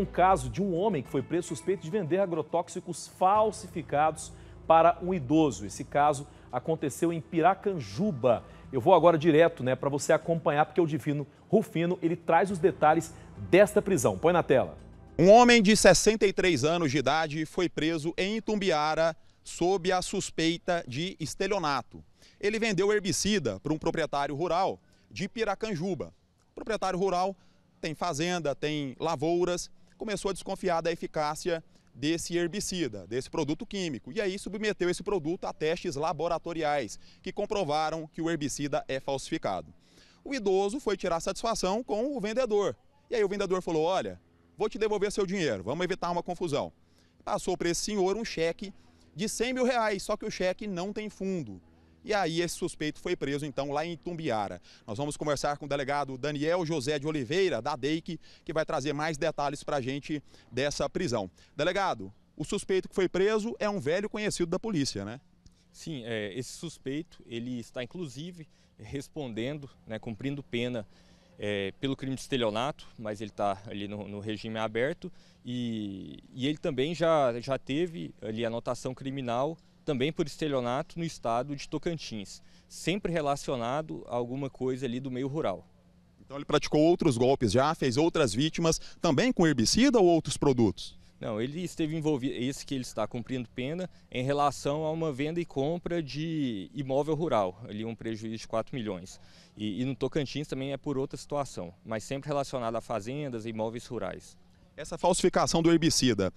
Um caso de um homem que foi preso suspeito de vender agrotóxicos falsificados para um idoso. Esse caso aconteceu em Piracanjuba. Eu vou agora direto, né, para você acompanhar, porque o Divino Rufino, ele traz os detalhes desta prisão. Põe na tela. Um homem de 63 anos de idade foi preso em Itumbiara sob a suspeita de estelionato. Ele vendeu herbicida para um proprietário rural de Piracanjuba. O proprietário rural tem fazenda, tem lavouras começou a desconfiar da eficácia desse herbicida, desse produto químico. E aí submeteu esse produto a testes laboratoriais, que comprovaram que o herbicida é falsificado. O idoso foi tirar satisfação com o vendedor. E aí o vendedor falou: Olha, vou te devolver seu dinheiro, vamos evitar uma confusão. Passou para esse senhor um cheque de 100 mil reais, só que o cheque não tem fundo. E aí esse suspeito foi preso então lá em Tumbiara. Nós vamos conversar com o delegado Daniel José de Oliveira, da DEIC, que vai trazer mais detalhes para a gente dessa prisão. Delegado, o suspeito que foi preso é um velho conhecido da polícia, né? Sim, é, esse suspeito ele está inclusive respondendo, né, cumprindo pena é, pelo crime de estelionato, mas ele está ali no, no, regime aberto e, e ele também já, já teve ali anotação criminal também por estelionato no estado de Tocantins, sempre relacionado a alguma coisa ali do meio rural. Então ele praticou outros golpes já, fez outras vítimas, também com herbicida ou outros produtos? Não, ele esteve envolvido, esse que ele está cumprindo pena, em relação a uma venda e compra de imóvel rural, ali um prejuízo de 4 milhões. E, e no Tocantins também é por outra situação, mas sempre relacionado a fazendas e imóveis rurais. Essa falsificação do herbicida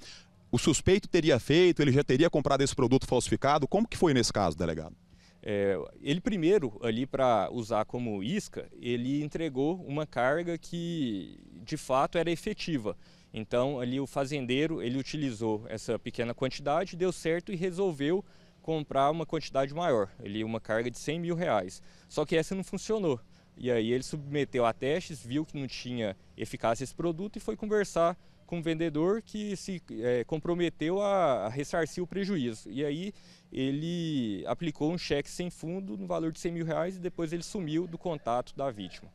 o suspeito teria feito, ele já teria comprado esse produto falsificado? Como que foi nesse caso, delegado? É, ele primeiro, ali para usar como isca, ele entregou uma carga que de fato era efetiva. Então ali o fazendeiro, ele utilizou essa pequena quantidade, deu certo e resolveu comprar uma quantidade maior, ali uma carga de 100 mil reais. Só que essa não funcionou. E aí ele submeteu a testes, viu que não tinha eficácia esse produto e foi conversar com um vendedor que se é, comprometeu a, ressarcir o prejuízo. E aí ele aplicou um cheque sem fundo no valor de 100 mil reais e depois ele sumiu do contato da vítima.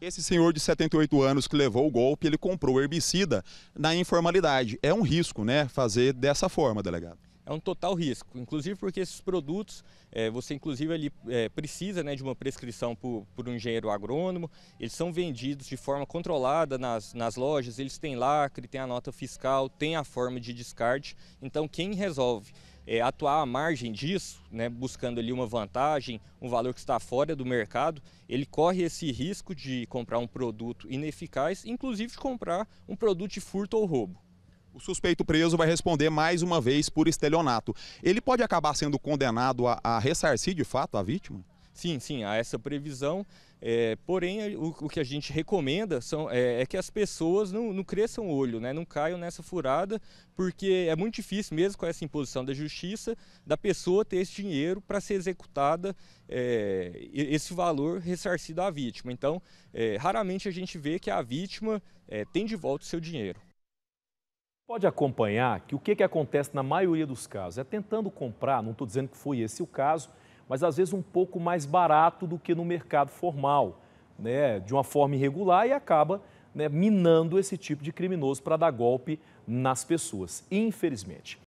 Esse senhor de 78 anos que levou o golpe, ele comprou herbicida na informalidade. É um risco, né, fazer dessa forma, delegado é um total risco, inclusive porque esses produtos, é, você inclusive ali é, precisa né, de uma prescrição por, por, um engenheiro agrônomo, eles são vendidos de forma controlada nas, nas lojas, eles têm lacre, têm a nota fiscal, têm a forma de descarte, então quem resolve é, atuar à margem disso, né, buscando ali uma vantagem, um valor que está fora do mercado, ele corre esse risco de comprar um produto ineficaz, inclusive de comprar um produto de furto ou roubo. O suspeito preso vai responder mais uma vez por estelionato. Ele pode acabar sendo condenado a, a ressarcir de fato a vítima? Sim, sim, há essa previsão. É, porém, o, o, que a gente recomenda são, é, é que as pessoas não, não, cresçam o olho, né, não caiam nessa furada, porque é muito difícil, mesmo com essa imposição da justiça, da pessoa ter esse dinheiro para ser executada é, esse valor ressarcido à vítima. Então, é, raramente a gente vê que a vítima é, tem de volta o seu dinheiro pode acompanhar que o que, que acontece na maioria dos casos é tentando comprar, não estou dizendo que foi esse o caso, mas às vezes um pouco mais barato do que no mercado formal, né, de uma forma irregular e acaba né, minando esse tipo de criminoso para dar golpe nas pessoas, infelizmente.